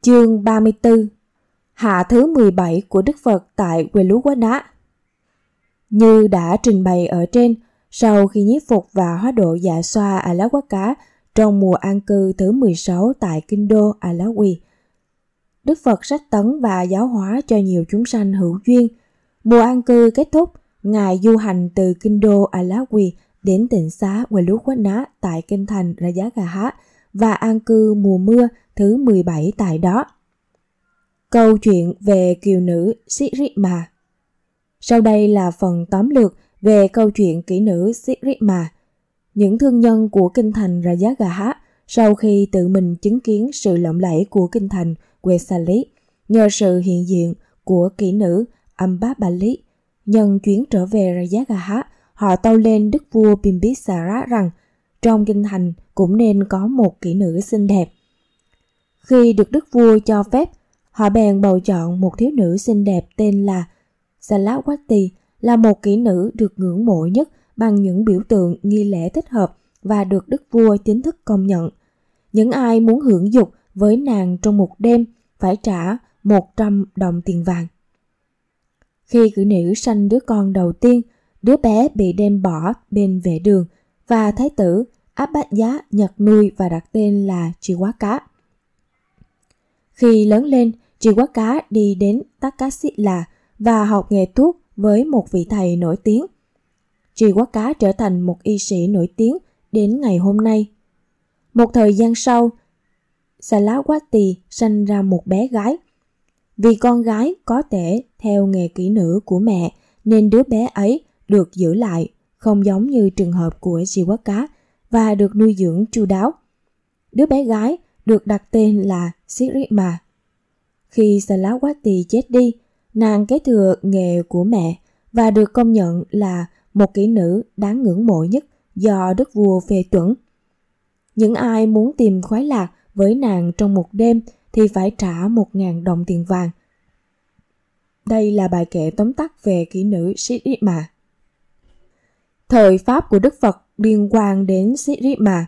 Chương 34 Hạ thứ 17 của Đức Phật tại quê lúa quá đá Như đã trình bày ở trên, sau khi nhiếp phục và hóa độ dạ xoa à lá quá cá trong mùa an cư thứ 16 tại Kinh Đô à lá quỳ, Đức Phật sách tấn và giáo hóa cho nhiều chúng sanh hữu duyên. Mùa an cư kết thúc, Ngài du hành từ Kinh Đô à lá quỳ đến tỉnh xá quê lúa quá ná tại Kinh Thành Rajagaha và an cư mùa mưa thứ 17 tại đó. Câu chuyện về kiều nữ Sirima Sau đây là phần tóm lược về câu chuyện kỹ nữ Sirima, những thương nhân của kinh thành Rajagaha sau khi tự mình chứng kiến sự lộng lẫy của kinh thành Vesali nhờ sự hiện diện của kỹ nữ Ambabali. Nhân chuyến trở về Rajagaha, họ tâu lên đức vua Bimbisara rằng trong kinh thành cũng nên có một kỹ nữ xinh đẹp. Khi được đức vua cho phép, họ bèn bầu chọn một thiếu nữ xinh đẹp tên là Salawati là một kỹ nữ được ngưỡng mộ nhất bằng những biểu tượng nghi lễ thích hợp và được đức vua chính thức công nhận. Những ai muốn hưởng dục với nàng trong một đêm phải trả 100 đồng tiền vàng. Khi cử nữ sanh đứa con đầu tiên, đứa bé bị đem bỏ bên vệ đường và thái tử Áp Bát nuôi và đặt tên là Chihuahua. Khi lớn lên, Cá đi đến Takashila và học nghề thuốc với một vị thầy nổi tiếng. Cá trở thành một y sĩ nổi tiếng đến ngày hôm nay. Một thời gian sau, Salawati sanh ra một bé gái. Vì con gái có thể theo nghề kỹ nữ của mẹ nên đứa bé ấy được giữ lại, không giống như trường hợp của Cá và được nuôi dưỡng chu đáo. Đứa bé gái được đặt tên là Sirima. Khi Salawati chết đi, nàng kế thừa nghề của mẹ và được công nhận là một kỹ nữ đáng ngưỡng mộ nhất do đức vua phê chuẩn. Những ai muốn tìm khoái lạc với nàng trong một đêm thì phải trả một ngàn đồng tiền vàng. Đây là bài kệ tóm tắt về kỹ nữ Sirima. Thời Pháp của Đức Phật liên quan đến Sirima.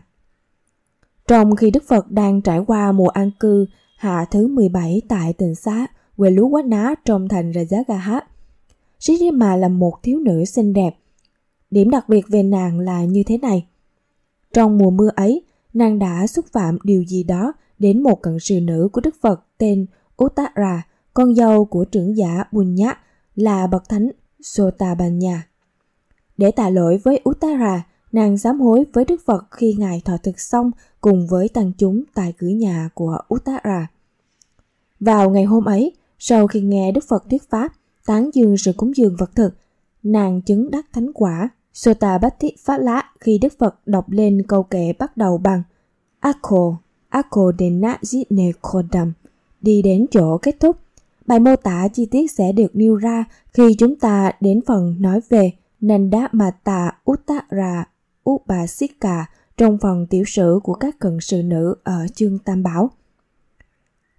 Trong khi Đức Phật đang trải qua mùa an cư hạ thứ 17 tại tỉnh xá quê lúa quá ná trong thành Rajagaha, Sirima là một thiếu nữ xinh đẹp. Điểm đặc biệt về nàng là như thế này. Trong mùa mưa ấy, nàng đã xúc phạm điều gì đó đến một cận sự nữ của Đức Phật tên Uttara, con dâu của trưởng giả bunya là bậc thánh Sotabanya. Để tạ lỗi với Uttara, nàng sám hối với Đức Phật khi Ngài thọ thực xong cùng với tăng chúng tại cửa nhà của Uttara. Vào ngày hôm ấy, sau khi nghe Đức Phật thuyết pháp, tán dương sự cúng dường vật thực, nàng chứng đắc thánh quả. Sota Bách Thiết phá Lá khi Đức Phật đọc lên câu kệ bắt đầu bằng Akko, Akko na Jitne Kodam, đi đến chỗ kết thúc. Bài mô tả chi tiết sẽ được nêu ra khi chúng ta đến phần nói về Nanda Mata Uttara Upasika trong phần tiểu sử của các cận sự nữ ở chương Tam Bảo.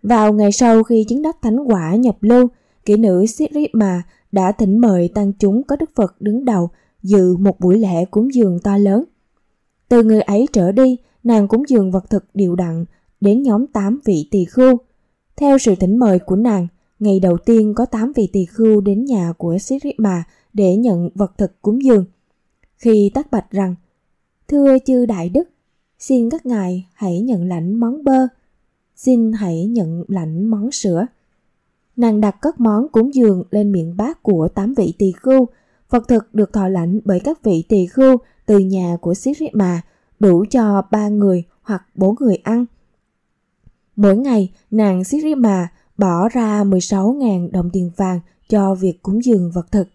Vào ngày sau khi chiến đắc thánh quả nhập lưu, kỹ nữ Sirima đã thỉnh mời tăng chúng có Đức Phật đứng đầu dự một buổi lễ cúng dường to lớn. Từ người ấy trở đi, nàng cúng dường vật thực điều đặn đến nhóm 8 vị tỳ khưu. Theo sự thỉnh mời của nàng, ngày đầu tiên có 8 vị tỳ khưu đến nhà của Sirima để nhận vật thực cúng dường. Khi tác bạch rằng Thưa chư Đại Đức, xin các ngài hãy nhận lãnh món bơ, xin hãy nhận lãnh món sữa. Nàng đặt các món cúng dường lên miệng bát của tám vị tỳ khưu, phật thực được thọ lãnh bởi các vị tỳ khưu từ nhà của Sirima, đủ cho ba người hoặc bốn người ăn. Mỗi ngày, nàng Sirima bỏ ra 16.000 đồng tiền vàng cho việc cúng dường vật thực.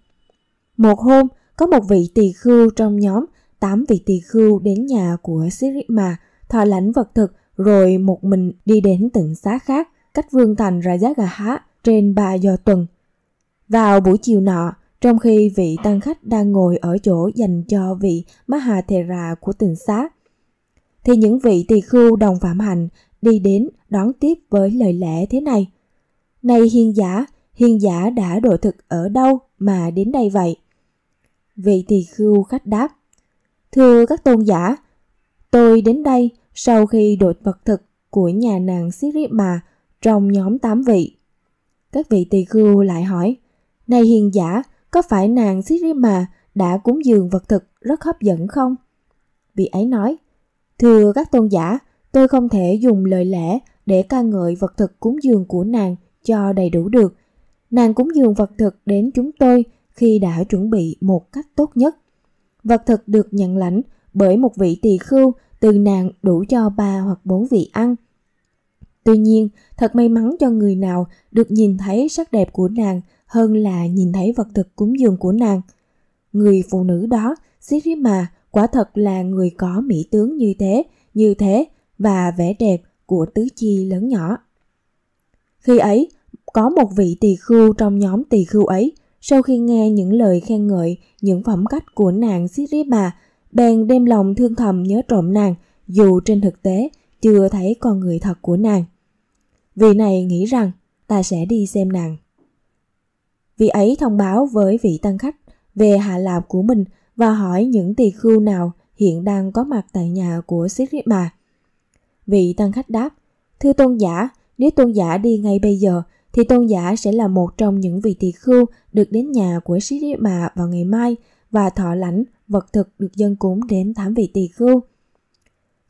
Một hôm, có một vị tỳ khưu trong nhóm tám vị tỳ khưu đến nhà của Sirima, thọ lãnh vật thực rồi một mình đi đến tỉnh xá khác, cách vương thành Rajagaha trên 3 giờ tuần. Vào buổi chiều nọ, trong khi vị tăng khách đang ngồi ở chỗ dành cho vị Mahathera của tỉnh xá, thì những vị tỳ khưu đồng phạm hành đi đến đón tiếp với lời lẽ thế này. Này hiền giả, hiền giả đã đổi thực ở đâu mà đến đây vậy? Vị tỳ khưu khách đáp, Thưa các tôn giả, tôi đến đây sau khi đột vật thực của nhà nàng Sirima trong nhóm tám vị. Các vị tỳ khưu lại hỏi, này hiền giả, có phải nàng Sirima đã cúng dường vật thực rất hấp dẫn không? Vị ấy nói, thưa các tôn giả, tôi không thể dùng lời lẽ để ca ngợi vật thực cúng dường của nàng cho đầy đủ được. Nàng cúng dường vật thực đến chúng tôi khi đã chuẩn bị một cách tốt nhất. Vật thực được nhận lãnh bởi một vị tỳ khưu từ nàng đủ cho ba hoặc bốn vị ăn. Tuy nhiên, thật may mắn cho người nào được nhìn thấy sắc đẹp của nàng hơn là nhìn thấy vật thực cúng dường của nàng. Người phụ nữ đó, Sirima, quả thật là người có mỹ tướng như thế, như thế và vẻ đẹp của tứ chi lớn nhỏ. Khi ấy, có một vị tỳ khưu trong nhóm tỳ khưu ấy sau khi nghe những lời khen ngợi, những phẩm cách của nàng Siripa, bèn đem lòng thương thầm nhớ trộm nàng, dù trên thực tế chưa thấy con người thật của nàng. Vì này nghĩ rằng ta sẽ đi xem nàng. Vị ấy thông báo với vị tăng khách về hạ lạc của mình và hỏi những tỳ khưu nào hiện đang có mặt tại nhà của Siripa. Vị tăng khách đáp, Thưa tôn giả, nếu tôn giả đi ngay bây giờ thì tôn giả sẽ là một trong những vị tỳ khưu được đến nhà của Sĩ Đế Bà vào ngày mai và thọ lãnh vật thực được dân cúng đến thám vị tỳ khưu.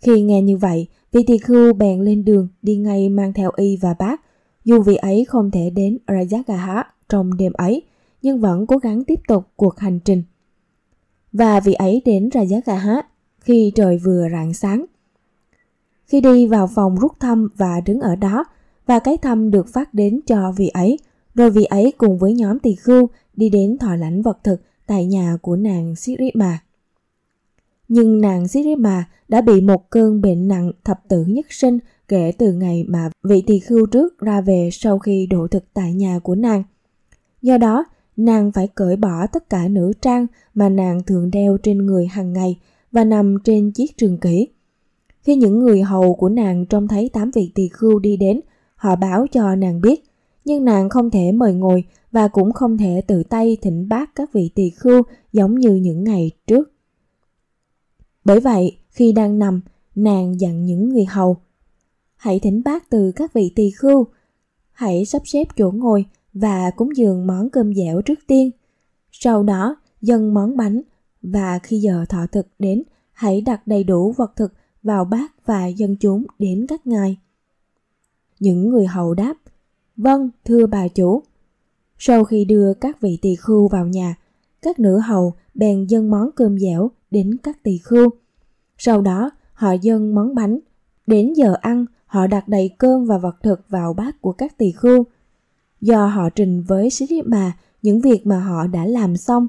Khi nghe như vậy, vị tỳ khưu bèn lên đường đi ngay mang theo y và bác. Dù vị ấy không thể đến Rajagaha trong đêm ấy, nhưng vẫn cố gắng tiếp tục cuộc hành trình. Và vị ấy đến Rajagaha khi trời vừa rạng sáng. Khi đi vào phòng rút thăm và đứng ở đó, và cái thăm được phát đến cho vị ấy, rồi vị ấy cùng với nhóm tỳ khưu đi đến thọ lãnh vật thực tại nhà của nàng Sirima. Nhưng nàng Sirima đã bị một cơn bệnh nặng thập tử nhất sinh kể từ ngày mà vị tỳ khưu trước ra về sau khi độ thực tại nhà của nàng. Do đó, nàng phải cởi bỏ tất cả nữ trang mà nàng thường đeo trên người hàng ngày và nằm trên chiếc trường kỷ. Khi những người hầu của nàng trông thấy tám vị tỳ khưu đi đến, Họ báo cho nàng biết, nhưng nàng không thể mời ngồi và cũng không thể tự tay thỉnh bác các vị tỳ khưu giống như những ngày trước. Bởi vậy, khi đang nằm, nàng dặn những người hầu, hãy thỉnh bác từ các vị tỳ khưu, hãy sắp xếp chỗ ngồi và cúng dường món cơm dẻo trước tiên. Sau đó, dâng món bánh và khi giờ thọ thực đến, hãy đặt đầy đủ vật thực vào bát và dân chúng đến các ngài. Những người hầu đáp, Vâng, thưa bà chủ. Sau khi đưa các vị tỳ khưu vào nhà, các nữ hầu bèn dâng món cơm dẻo đến các tỳ khưu. Sau đó, họ dâng món bánh. Đến giờ ăn, họ đặt đầy cơm và vật thực vào bát của các tỳ khưu. Do họ trình với bà những việc mà họ đã làm xong,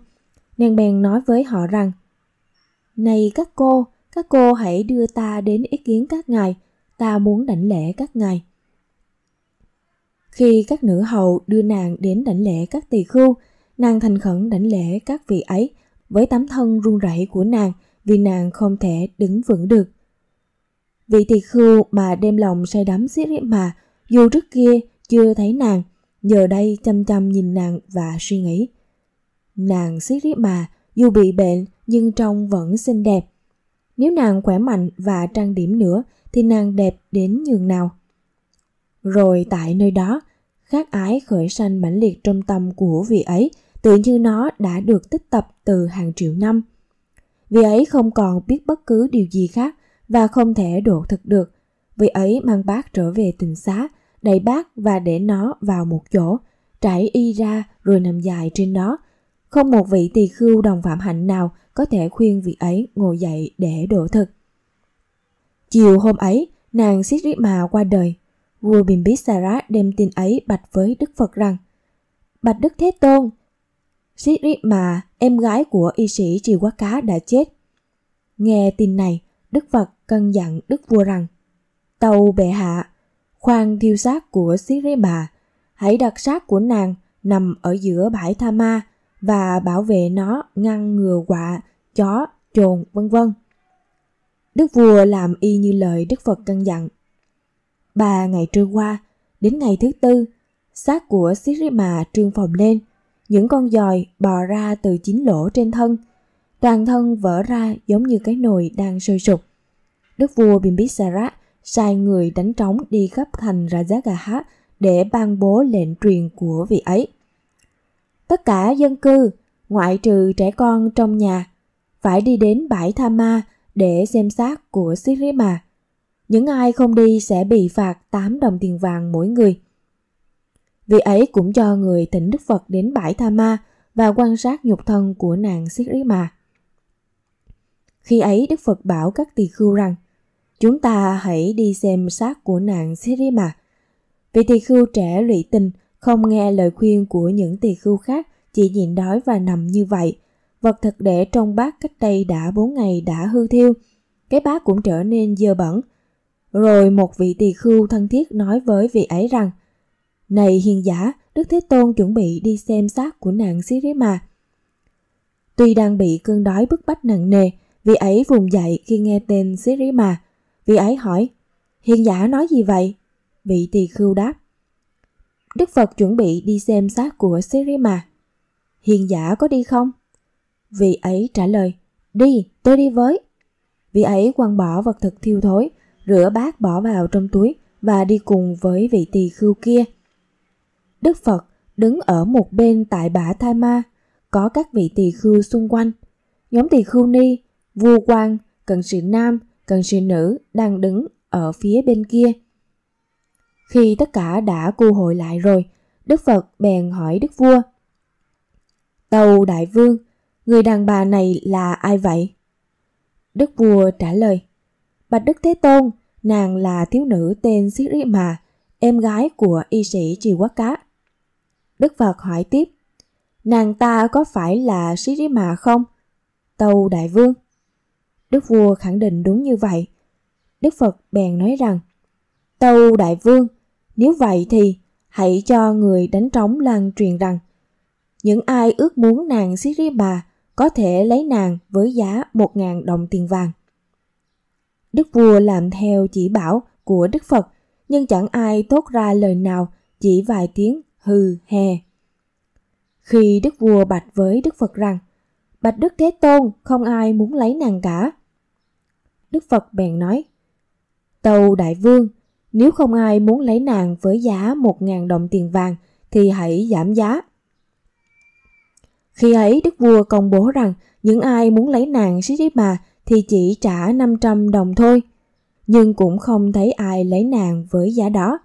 nàng bèn nói với họ rằng Này các cô, các cô hãy đưa ta đến ý kiến các ngài, ta muốn đảnh lễ các ngài. Khi các nữ hầu đưa nàng đến đảnh lễ các tỳ khưu, nàng thành khẩn đảnh lễ các vị ấy với tấm thân run rẩy của nàng vì nàng không thể đứng vững được. Vị tỳ khưu mà đem lòng say đắm xiết mà dù trước kia chưa thấy nàng, giờ đây chăm chăm nhìn nàng và suy nghĩ. Nàng xiết mà dù bị bệnh nhưng trông vẫn xinh đẹp. Nếu nàng khỏe mạnh và trang điểm nữa thì nàng đẹp đến nhường nào. Rồi tại nơi đó, khát ái khởi sanh mãnh liệt trong tâm của vị ấy, tự như nó đã được tích tập từ hàng triệu năm. Vị ấy không còn biết bất cứ điều gì khác và không thể độ thực được. Vị ấy mang bác trở về tình xá, đẩy bác và để nó vào một chỗ, trải y ra rồi nằm dài trên đó. Không một vị tỳ khưu đồng phạm hạnh nào có thể khuyên vị ấy ngồi dậy để độ thực. Chiều hôm ấy, nàng Siết Rí Mà qua đời Vua Bimbisara đem tin ấy bạch với Đức Phật rằng Bạch Đức Thế Tôn, Siri mà em gái của y sĩ Trì Quá Cá đã chết. Nghe tin này, Đức Phật cân dặn Đức Vua rằng Tàu bệ hạ, khoan thiêu xác của Siri mà, hãy đặt xác của nàng nằm ở giữa bãi Tha Ma và bảo vệ nó ngăn ngừa quạ, chó, trồn, vân vân. Đức vua làm y như lời Đức Phật căn dặn. Ba ngày trôi qua, đến ngày thứ tư, xác của Sirima trương phồng lên, những con giòi bò ra từ chín lỗ trên thân, toàn thân vỡ ra giống như cái nồi đang sôi sục. Đức vua Bimbisara sai người đánh trống đi khắp thành Rajagaha để ban bố lệnh truyền của vị ấy. Tất cả dân cư, ngoại trừ trẻ con trong nhà, phải đi đến bãi Tha Ma để xem xác của Sirima. Những ai không đi sẽ bị phạt 8 đồng tiền vàng mỗi người. Vì ấy cũng cho người thỉnh Đức Phật đến bãi Tha Ma và quan sát nhục thân của nàng Siết Rí Mà. Khi ấy Đức Phật bảo các tỳ khưu rằng, chúng ta hãy đi xem xác của nàng Siết Rí Mà. vị tỳ khưu trẻ lụy tình không nghe lời khuyên của những tỳ khưu khác chỉ nhịn đói và nằm như vậy. Vật thực để trong bát cách đây đã bốn ngày đã hư thiêu. Cái bát cũng trở nên dơ bẩn, rồi một vị tỳ khưu thân thiết nói với vị ấy rằng, Này hiền giả, Đức Thế Tôn chuẩn bị đi xem xác của nàng Sirima. Tuy đang bị cơn đói bức bách nặng nề, vị ấy vùng dậy khi nghe tên Sirima. Vị ấy hỏi, hiền giả nói gì vậy? Vị tỳ khưu đáp, Đức Phật chuẩn bị đi xem xác của Sirima. Hiền giả có đi không? Vị ấy trả lời, đi, tôi đi với. Vị ấy quăng bỏ vật thực thiêu thối, rửa bát bỏ vào trong túi và đi cùng với vị tỳ khưu kia. Đức Phật đứng ở một bên tại bả Thai Ma, có các vị tỳ khưu xung quanh. Nhóm tỳ khưu ni, vua quan, cần sự nam, cần sự nữ đang đứng ở phía bên kia. Khi tất cả đã cu hội lại rồi, Đức Phật bèn hỏi Đức Vua. Tâu Đại Vương, người đàn bà này là ai vậy? Đức Vua trả lời. Bạch Đức Thế Tôn, nàng là thiếu nữ tên Mà, em gái của y sĩ Trì Quát Cá. Đức Phật hỏi tiếp, nàng ta có phải là Mà không? Tâu Đại Vương. Đức vua khẳng định đúng như vậy. Đức Phật bèn nói rằng, Tâu Đại Vương, nếu vậy thì hãy cho người đánh trống lan truyền rằng, những ai ước muốn nàng Sirima có thể lấy nàng với giá một ngàn đồng tiền vàng. Đức vua làm theo chỉ bảo của Đức Phật, nhưng chẳng ai tốt ra lời nào, chỉ vài tiếng hừ hè. Khi Đức vua bạch với Đức Phật rằng, Bạch Đức Thế Tôn, không ai muốn lấy nàng cả. Đức Phật bèn nói, Tâu Đại Vương, nếu không ai muốn lấy nàng với giá một ngàn đồng tiền vàng, thì hãy giảm giá. Khi ấy, Đức Vua công bố rằng những ai muốn lấy nàng mà thì chỉ trả 500 đồng thôi, nhưng cũng không thấy ai lấy nàng với giá đó.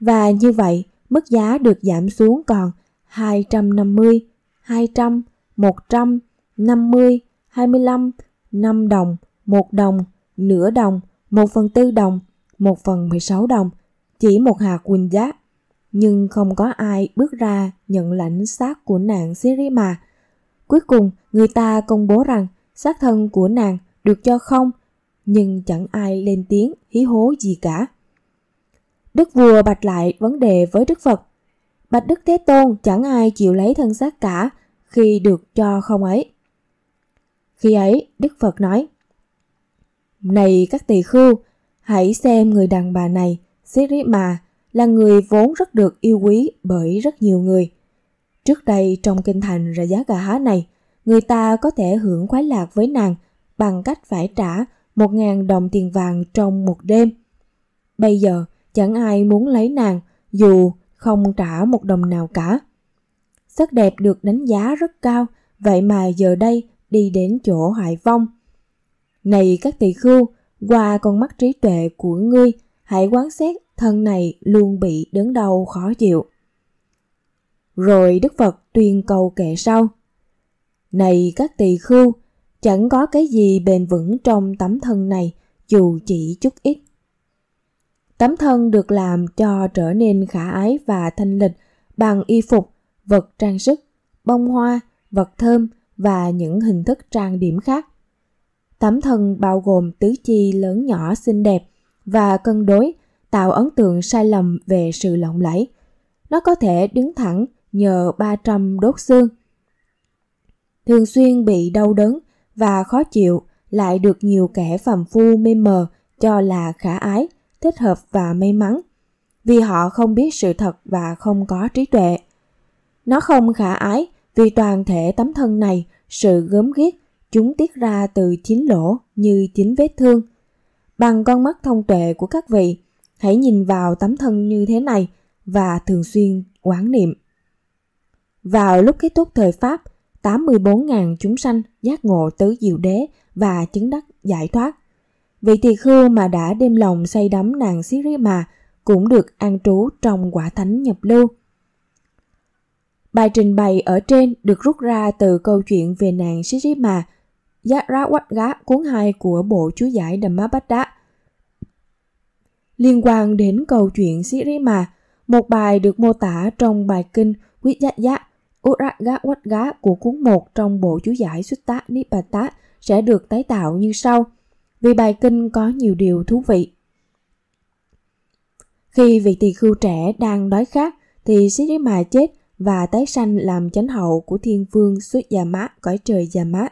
Và như vậy, mức giá được giảm xuống còn 250, 200, 100, 50, 25, 5 đồng, 1 đồng, nửa đồng, 1 phần 4 đồng, 1 phần 16 đồng, chỉ một hạt quỳnh giá. Nhưng không có ai bước ra nhận lãnh xác của nạn Sirima. Cuối cùng, người ta công bố rằng xác thân của nàng được cho không, nhưng chẳng ai lên tiếng hí hố gì cả. Đức vua bạch lại vấn đề với Đức Phật. Bạch Đức Thế Tôn chẳng ai chịu lấy thân xác cả khi được cho không ấy. Khi ấy, Đức Phật nói, Này các tỳ khưu, hãy xem người đàn bà này, mà, là người vốn rất được yêu quý bởi rất nhiều người. Trước đây trong kinh thành giá há này, người ta có thể hưởng khoái lạc với nàng bằng cách phải trả 1.000 đồng tiền vàng trong một đêm. Bây giờ, chẳng ai muốn lấy nàng dù không trả một đồng nào cả. Sắc đẹp được đánh giá rất cao, vậy mà giờ đây đi đến chỗ hại vong. Này các tỳ khưu, qua con mắt trí tuệ của ngươi, hãy quán xét thân này luôn bị đớn đau khó chịu. Rồi Đức Phật tuyên cầu kệ sau. Này các tỳ khưu, chẳng có cái gì bền vững trong tấm thân này, dù chỉ chút ít. Tấm thân được làm cho trở nên khả ái và thanh lịch bằng y phục, vật trang sức, bông hoa, vật thơm và những hình thức trang điểm khác. Tấm thân bao gồm tứ chi lớn nhỏ xinh đẹp và cân đối, tạo ấn tượng sai lầm về sự lộng lẫy. Nó có thể đứng thẳng nhờ 300 đốt xương – thường xuyên bị đau đớn và khó chịu lại được nhiều kẻ phàm phu mê mờ cho là khả ái, thích hợp và may mắn, vì họ không biết sự thật và không có trí tuệ. Nó không khả ái vì toàn thể tấm thân này, sự gớm ghiếc, chúng tiết ra từ chín lỗ như chín vết thương. Bằng con mắt thông tuệ của các vị, hãy nhìn vào tấm thân như thế này và thường xuyên quán niệm. Vào lúc kết thúc thời Pháp, 84.000 chúng sanh giác ngộ tứ diệu đế và chứng đắc giải thoát. Vị tỳ khưu mà đã đem lòng say đắm nàng Xí Rí Mà cũng được an trú trong quả thánh nhập lưu. Bài trình bày ở trên được rút ra từ câu chuyện về nàng Xí Rí Mà, gá cuốn 2 của bộ chú giải Dhammapada. Liên quan đến câu chuyện Xí Rí Mà, một bài được mô tả trong bài kinh Quyết Giác Giác Uraga Watga của cuốn 1 trong bộ chú giải Sutta Nipata sẽ được tái tạo như sau, vì bài kinh có nhiều điều thú vị. Khi vị tỳ khưu trẻ đang đói khát, thì Siddhima chết và tái sanh làm chánh hậu của thiên vương xuất già mã cõi trời già mã.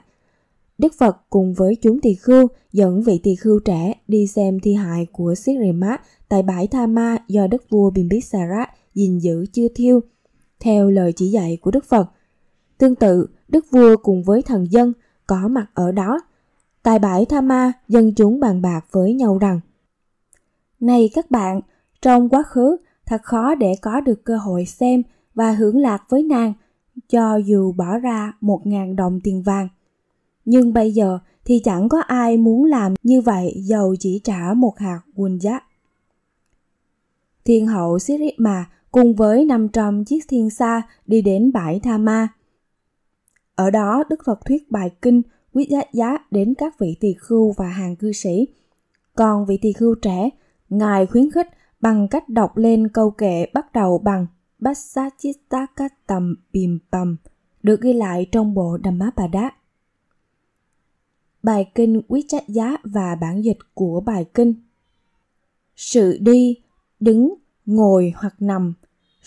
Đức Phật cùng với chúng tỳ khưu dẫn vị tỳ khưu trẻ đi xem thi hại của Siddhima tại bãi Tha Ma do đức vua Bimbisara gìn giữ chưa thiêu – theo lời chỉ dạy của Đức Phật. Tương tự, Đức Vua cùng với thần dân có mặt ở đó. Tại bãi Tha Ma, dân chúng bàn bạc với nhau rằng Này các bạn, trong quá khứ thật khó để có được cơ hội xem và hưởng lạc với nàng cho dù bỏ ra một ngàn đồng tiền vàng. Nhưng bây giờ thì chẳng có ai muốn làm như vậy dầu chỉ trả một hạt quỳnh giá. Thiên hậu mà cùng với 500 chiếc thiên xa đi đến bãi Tha Ma. Ở đó, Đức Phật thuyết bài kinh quý giá giá đến các vị tỳ khưu và hàng cư sĩ. Còn vị tỳ khưu trẻ, Ngài khuyến khích bằng cách đọc lên câu kệ bắt đầu bằng Basachitakatam Bim Pam, được ghi lại trong bộ Dhammapada. Bài kinh quý trách giá và bản dịch của bài kinh Sự đi, đứng, ngồi hoặc nằm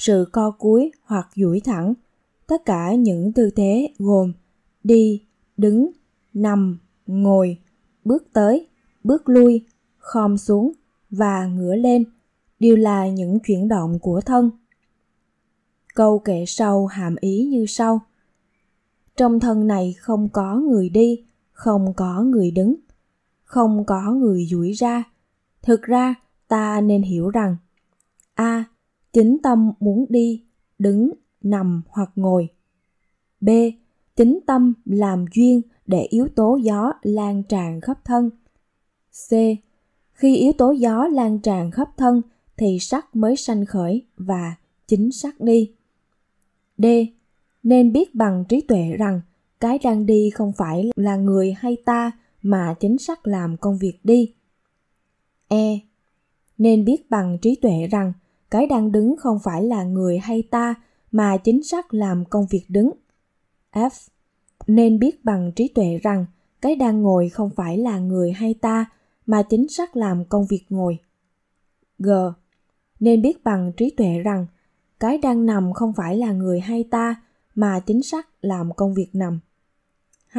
sự co cúi hoặc duỗi thẳng. Tất cả những tư thế gồm đi, đứng, nằm, ngồi, bước tới, bước lui, khom xuống và ngửa lên đều là những chuyển động của thân. Câu kệ sau hàm ý như sau. Trong thân này không có người đi, không có người đứng, không có người duỗi ra. Thực ra, ta nên hiểu rằng a Chính tâm muốn đi, đứng, nằm hoặc ngồi. B. Chính tâm làm duyên để yếu tố gió lan tràn khắp thân. C. Khi yếu tố gió lan tràn khắp thân thì sắc mới sanh khởi và chính sắc đi. D. Nên biết bằng trí tuệ rằng cái đang đi không phải là người hay ta mà chính sắc làm công việc đi. E. Nên biết bằng trí tuệ rằng cái đang đứng không phải là người hay ta mà chính xác làm công việc đứng. F. Nên biết bằng trí tuệ rằng cái đang ngồi không phải là người hay ta mà chính xác làm công việc ngồi. G. Nên biết bằng trí tuệ rằng cái đang nằm không phải là người hay ta mà chính xác làm công việc nằm. H.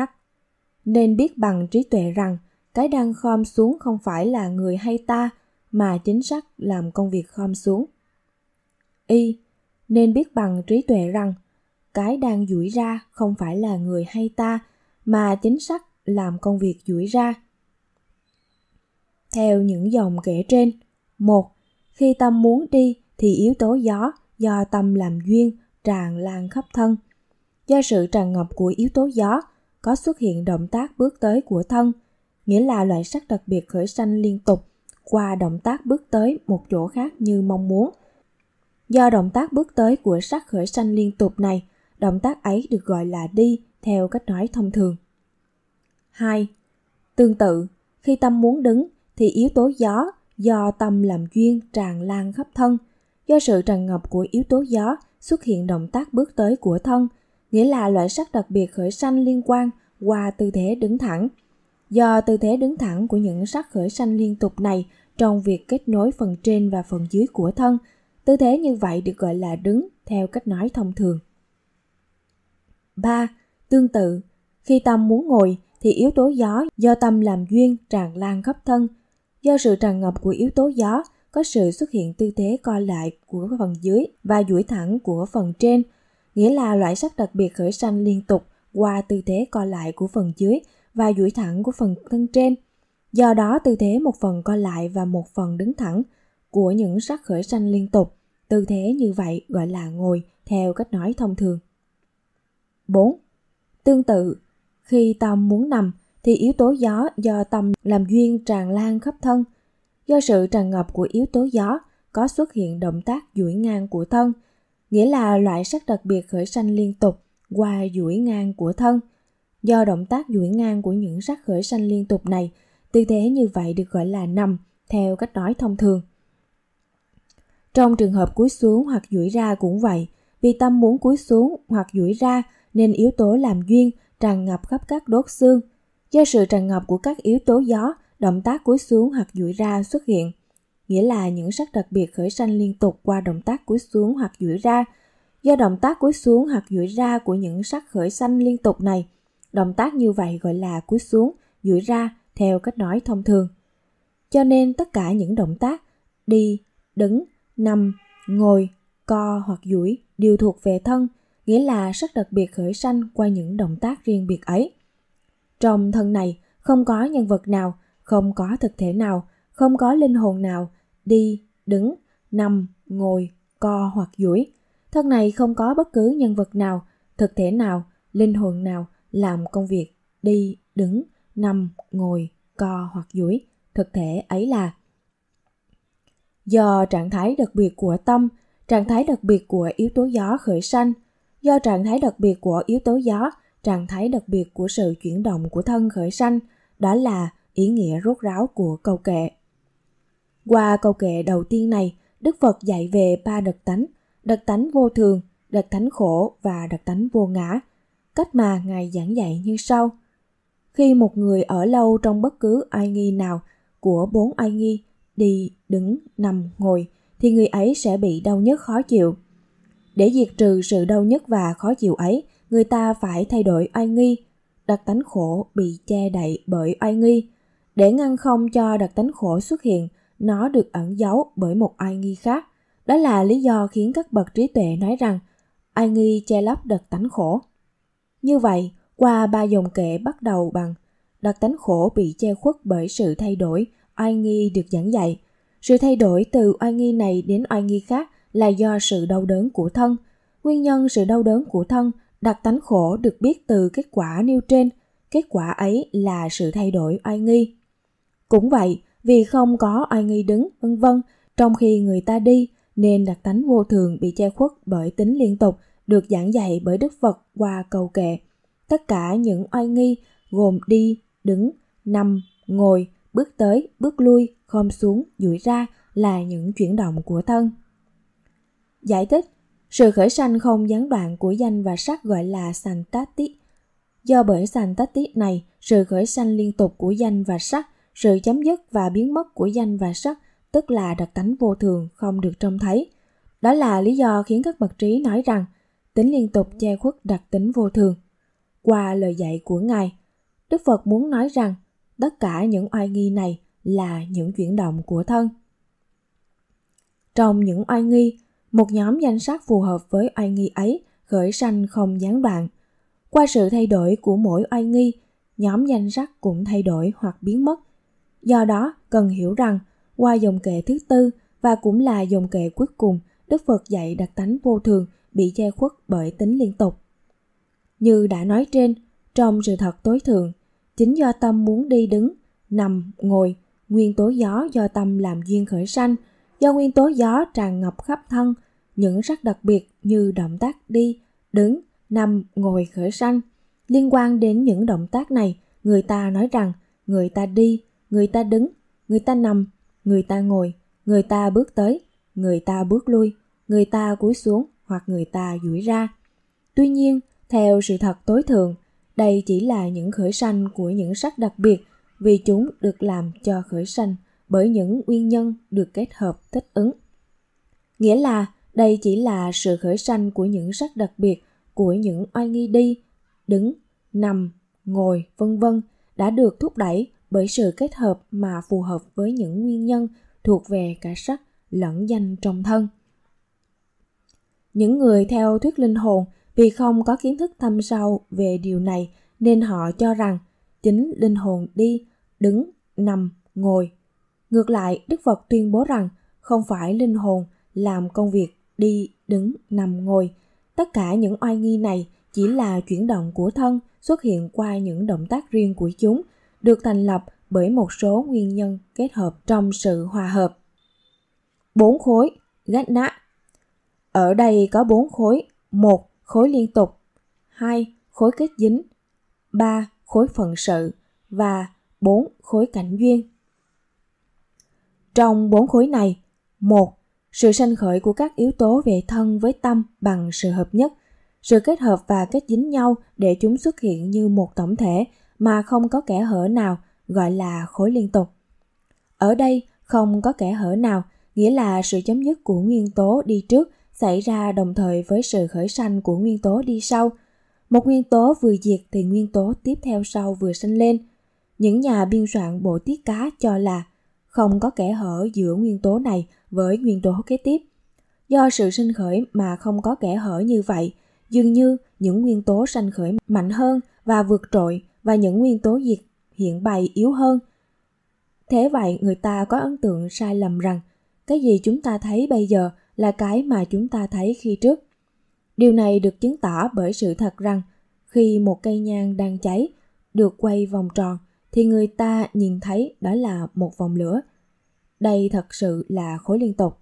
Nên biết bằng trí tuệ rằng cái đang khom xuống không phải là người hay ta mà chính xác làm công việc khom xuống y nên biết bằng trí tuệ rằng cái đang duỗi ra không phải là người hay ta mà chính sách làm công việc duỗi ra theo những dòng kể trên một khi tâm muốn đi thì yếu tố gió do tâm làm duyên tràn lan khắp thân do sự tràn ngập của yếu tố gió có xuất hiện động tác bước tới của thân nghĩa là loại sắc đặc biệt khởi sanh liên tục qua động tác bước tới một chỗ khác như mong muốn Do động tác bước tới của sắc khởi sanh liên tục này, động tác ấy được gọi là đi theo cách nói thông thường. 2. Tương tự, khi tâm muốn đứng thì yếu tố gió do tâm làm duyên tràn lan khắp thân. Do sự tràn ngập của yếu tố gió xuất hiện động tác bước tới của thân, nghĩa là loại sắc đặc biệt khởi sanh liên quan qua tư thế đứng thẳng. Do tư thế đứng thẳng của những sắc khởi sanh liên tục này trong việc kết nối phần trên và phần dưới của thân – Tư thế như vậy được gọi là đứng theo cách nói thông thường. 3. Tương tự, khi tâm muốn ngồi thì yếu tố gió do tâm làm duyên tràn lan khắp thân. Do sự tràn ngập của yếu tố gió có sự xuất hiện tư thế co lại của phần dưới và duỗi thẳng của phần trên, nghĩa là loại sắc đặc biệt khởi sanh liên tục qua tư thế co lại của phần dưới và duỗi thẳng của phần thân trên. Do đó tư thế một phần co lại và một phần đứng thẳng của những sắc khởi sanh liên tục. Tư thế như vậy gọi là ngồi theo cách nói thông thường. 4. Tương tự, khi tâm muốn nằm thì yếu tố gió do tâm làm duyên tràn lan khắp thân. Do sự tràn ngập của yếu tố gió có xuất hiện động tác duỗi ngang của thân, nghĩa là loại sắc đặc biệt khởi sanh liên tục qua duỗi ngang của thân. Do động tác duỗi ngang của những sắc khởi sanh liên tục này, tư thế như vậy được gọi là nằm theo cách nói thông thường. Trong trường hợp cúi xuống hoặc duỗi ra cũng vậy, vì tâm muốn cúi xuống hoặc duỗi ra nên yếu tố làm duyên tràn ngập khắp các đốt xương. Do sự tràn ngập của các yếu tố gió, động tác cúi xuống hoặc duỗi ra xuất hiện, nghĩa là những sắc đặc biệt khởi sanh liên tục qua động tác cúi xuống hoặc duỗi ra. Do động tác cúi xuống hoặc duỗi ra của những sắc khởi sanh liên tục này, động tác như vậy gọi là cúi xuống, duỗi ra theo cách nói thông thường. Cho nên tất cả những động tác đi, đứng, nằm, ngồi, co hoặc duỗi đều thuộc về thân, nghĩa là rất đặc biệt khởi sanh qua những động tác riêng biệt ấy. Trong thân này không có nhân vật nào, không có thực thể nào, không có linh hồn nào đi, đứng, nằm, ngồi, co hoặc duỗi. Thân này không có bất cứ nhân vật nào, thực thể nào, linh hồn nào làm công việc đi, đứng, nằm, ngồi, co hoặc duỗi. Thực thể ấy là do trạng thái đặc biệt của tâm, trạng thái đặc biệt của yếu tố gió khởi sanh, do trạng thái đặc biệt của yếu tố gió, trạng thái đặc biệt của sự chuyển động của thân khởi sanh, đó là ý nghĩa rốt ráo của câu kệ. Qua câu kệ đầu tiên này, Đức Phật dạy về ba đặc tánh, đặc tánh vô thường, đặc tánh khổ và đặc tánh vô ngã. Cách mà Ngài giảng dạy như sau. Khi một người ở lâu trong bất cứ ai nghi nào của bốn ai nghi, đi, đứng, nằm, ngồi thì người ấy sẽ bị đau nhức khó chịu. Để diệt trừ sự đau nhức và khó chịu ấy, người ta phải thay đổi oai nghi, đặc tánh khổ bị che đậy bởi oai nghi. Để ngăn không cho đặc tánh khổ xuất hiện, nó được ẩn giấu bởi một oai nghi khác. Đó là lý do khiến các bậc trí tuệ nói rằng oai nghi che lấp đặc tánh khổ. Như vậy, qua ba dòng kệ bắt đầu bằng đặc tánh khổ bị che khuất bởi sự thay đổi, oai nghi được giảng dạy. Sự thay đổi từ oai nghi này đến oai nghi khác là do sự đau đớn của thân. Nguyên nhân sự đau đớn của thân đặc tánh khổ được biết từ kết quả nêu trên. Kết quả ấy là sự thay đổi oai nghi. Cũng vậy, vì không có oai nghi đứng, vân vân, trong khi người ta đi, nên đặc tánh vô thường bị che khuất bởi tính liên tục được giảng dạy bởi Đức Phật qua cầu kệ. Tất cả những oai nghi gồm đi, đứng, nằm, ngồi bước tới, bước lui, khom xuống, duỗi ra là những chuyển động của thân. Giải thích, sự khởi sanh không gián đoạn của danh và sắc gọi là santati. Do bởi santati này, sự khởi sanh liên tục của danh và sắc, sự chấm dứt và biến mất của danh và sắc, tức là đặc tánh vô thường không được trông thấy. Đó là lý do khiến các bậc trí nói rằng tính liên tục che khuất đặc tính vô thường. Qua lời dạy của Ngài, Đức Phật muốn nói rằng tất cả những oai nghi này là những chuyển động của thân trong những oai nghi một nhóm danh sắc phù hợp với oai nghi ấy khởi sanh không gián đoạn qua sự thay đổi của mỗi oai nghi nhóm danh sắc cũng thay đổi hoặc biến mất do đó cần hiểu rằng qua dòng kệ thứ tư và cũng là dòng kệ cuối cùng đức phật dạy đặc tánh vô thường bị che khuất bởi tính liên tục như đã nói trên trong sự thật tối thường Chính do tâm muốn đi đứng, nằm, ngồi, nguyên tố gió do tâm làm duyên khởi sanh, do nguyên tố gió tràn ngập khắp thân, những sắc đặc biệt như động tác đi, đứng, nằm, ngồi khởi sanh. Liên quan đến những động tác này, người ta nói rằng người ta đi, người ta đứng, người ta nằm, người ta ngồi, người ta bước tới, người ta bước lui, người ta cúi xuống hoặc người ta duỗi ra. Tuy nhiên, theo sự thật tối thường, đây chỉ là những khởi sanh của những sắc đặc biệt vì chúng được làm cho khởi sanh bởi những nguyên nhân được kết hợp thích ứng. Nghĩa là đây chỉ là sự khởi sanh của những sắc đặc biệt của những oai nghi đi, đứng, nằm, ngồi, vân vân đã được thúc đẩy bởi sự kết hợp mà phù hợp với những nguyên nhân thuộc về cả sắc lẫn danh trong thân. Những người theo thuyết linh hồn vì không có kiến thức thâm sâu về điều này nên họ cho rằng chính linh hồn đi, đứng, nằm, ngồi. Ngược lại, Đức Phật tuyên bố rằng không phải linh hồn làm công việc đi, đứng, nằm, ngồi. Tất cả những oai nghi này chỉ là chuyển động của thân xuất hiện qua những động tác riêng của chúng, được thành lập bởi một số nguyên nhân kết hợp trong sự hòa hợp. Bốn khối, gách nã. Ở đây có bốn khối, một khối liên tục, 2. khối kết dính, 3. khối phận sự và 4. khối cảnh duyên. Trong bốn khối này, một Sự sanh khởi của các yếu tố về thân với tâm bằng sự hợp nhất, sự kết hợp và kết dính nhau để chúng xuất hiện như một tổng thể mà không có kẻ hở nào, gọi là khối liên tục. Ở đây không có kẻ hở nào, nghĩa là sự chấm dứt của nguyên tố đi trước – xảy ra đồng thời với sự khởi sanh của nguyên tố đi sau. Một nguyên tố vừa diệt thì nguyên tố tiếp theo sau vừa sanh lên. Những nhà biên soạn bộ tiết cá cho là không có kẻ hở giữa nguyên tố này với nguyên tố kế tiếp. Do sự sinh khởi mà không có kẻ hở như vậy, dường như những nguyên tố sanh khởi mạnh hơn và vượt trội và những nguyên tố diệt hiện bày yếu hơn. Thế vậy người ta có ấn tượng sai lầm rằng cái gì chúng ta thấy bây giờ là cái mà chúng ta thấy khi trước. Điều này được chứng tỏ bởi sự thật rằng khi một cây nhang đang cháy được quay vòng tròn thì người ta nhìn thấy đó là một vòng lửa. Đây thật sự là khối liên tục.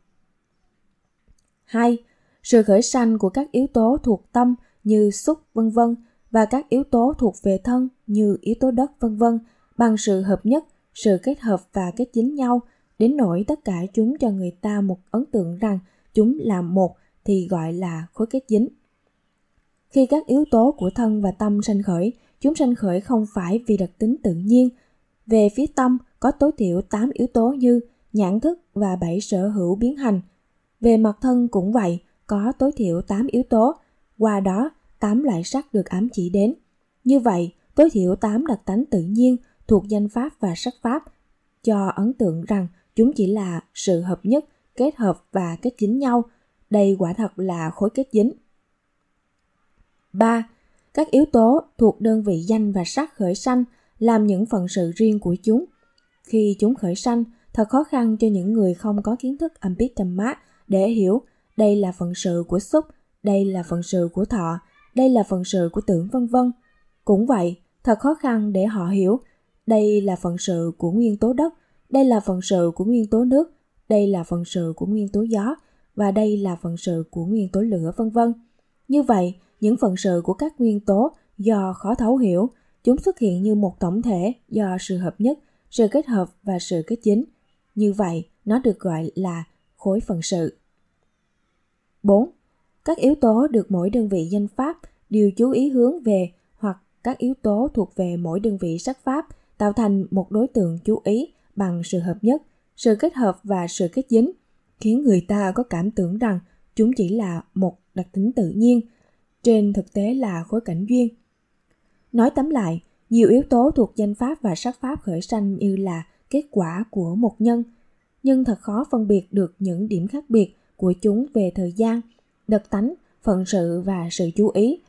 2. Sự khởi sanh của các yếu tố thuộc tâm như xúc vân vân và các yếu tố thuộc về thân như yếu tố đất vân vân bằng sự hợp nhất, sự kết hợp và kết dính nhau đến nỗi tất cả chúng cho người ta một ấn tượng rằng chúng là một thì gọi là khối kết dính. Khi các yếu tố của thân và tâm sanh khởi, chúng sanh khởi không phải vì đặc tính tự nhiên. Về phía tâm có tối thiểu 8 yếu tố như nhãn thức và 7 sở hữu biến hành. Về mặt thân cũng vậy, có tối thiểu 8 yếu tố, qua đó 8 loại sắc được ám chỉ đến. Như vậy, tối thiểu 8 đặc tánh tự nhiên thuộc danh pháp và sắc pháp cho ấn tượng rằng chúng chỉ là sự hợp nhất kết hợp và kết dính nhau. Đây quả thật là khối kết dính. 3. Các yếu tố thuộc đơn vị danh và sắc khởi sanh làm những phần sự riêng của chúng. Khi chúng khởi sanh, thật khó khăn cho những người không có kiến thức âm biết Ampitamma để hiểu đây là phần sự của xúc, đây là phần sự của thọ, đây là phần sự của tưởng vân vân. Cũng vậy, thật khó khăn để họ hiểu đây là phần sự của nguyên tố đất, đây là phần sự của nguyên tố nước, đây là phần sự của nguyên tố gió và đây là phần sự của nguyên tố lửa vân vân. Như vậy, những phần sự của các nguyên tố do khó thấu hiểu, chúng xuất hiện như một tổng thể do sự hợp nhất, sự kết hợp và sự kết dính. Như vậy, nó được gọi là khối phần sự. 4. Các yếu tố được mỗi đơn vị danh pháp đều chú ý hướng về hoặc các yếu tố thuộc về mỗi đơn vị sắc pháp tạo thành một đối tượng chú ý bằng sự hợp nhất sự kết hợp và sự kết dính, khiến người ta có cảm tưởng rằng chúng chỉ là một đặc tính tự nhiên, trên thực tế là khối cảnh duyên. Nói tóm lại, nhiều yếu tố thuộc danh pháp và sắc pháp khởi sanh như là kết quả của một nhân, nhưng thật khó phân biệt được những điểm khác biệt của chúng về thời gian, đặc tánh, phận sự và sự chú ý.